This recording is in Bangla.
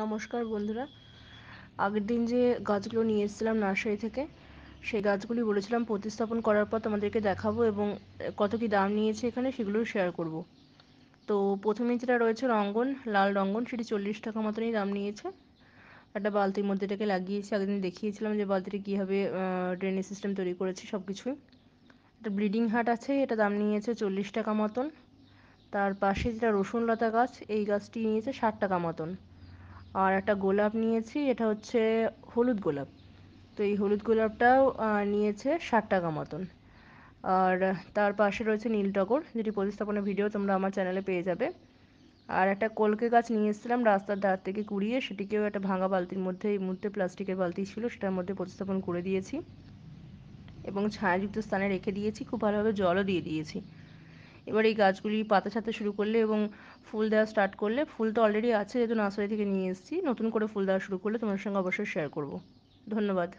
নমস্কার বন্ধুরা আগের দিন যে গাছগুলো নিয়ে এসেছিলাম নার্সারি থেকে সেই গাছগুলি বলেছিলাম প্রতিস্থাপন করার পর তোমাদেরকে দেখাবো এবং কত কি দাম নিয়েছে এখানে সেগুলো শেয়ার করব তো প্রথমে যেটা রয়েছে রঙ্গন লাল রঙ্গন সেটি চল্লিশ টাকা মতনই দাম নিয়েছে একটা বালতির মধ্যে এটাকে লাগিয়েছি আগের দিন দেখিয়েছিলাম যে বালতিটি কীভাবে ড্রেনেজ সিস্টেম তৈরি করেছি সব কিছুই একটা ব্লিডিং হাট আছে এটা দাম নিয়েছে চল্লিশ টাকা মতন তার পাশে যেটা রসুন লতা গাছ এই গাছটি নিয়েছে ষাট টাকা মতন আর একটা গোলাপ নিয়েছি এটা হচ্ছে হলুদ গোলাপ তো এই হলুদ গোলাপটাও নিয়েছে ষাট টাকা মতন আর তার পাশে রয়েছে নীল টগর যেটি প্রতিস্থাপনের ভিডিও তোমরা আমার চ্যানেলে পেয়ে যাবে আর একটা কলকে গাছ নিয়ে এসেছিলাম রাস্তার ধার থেকে কুড়িয়ে সেটিকেও একটা ভাঙা বালতির মধ্যে এই মুহূর্তে প্লাস্টিকের বালতি ছিল সেটার মধ্যে প্রতিস্থাপন করে দিয়েছি এবং ছায়াযুক্ত স্থানে রেখে দিয়েছি খুব ভালোভাবে জলও দিয়ে দিয়েছি এবার এই গাছগুলি পাতা ছাড়তে শুরু করলে এবং ফুল দেওয়া স্টার্ট করলে ফুল তো অলরেডি আছে যেহেতু নার্সারি থেকে নিয়ে এসেছি নতুন করে ফুল দেওয়া শুরু করলে তোমার সঙ্গে অবশ্যই শেয়ার করব ধন্যবাদ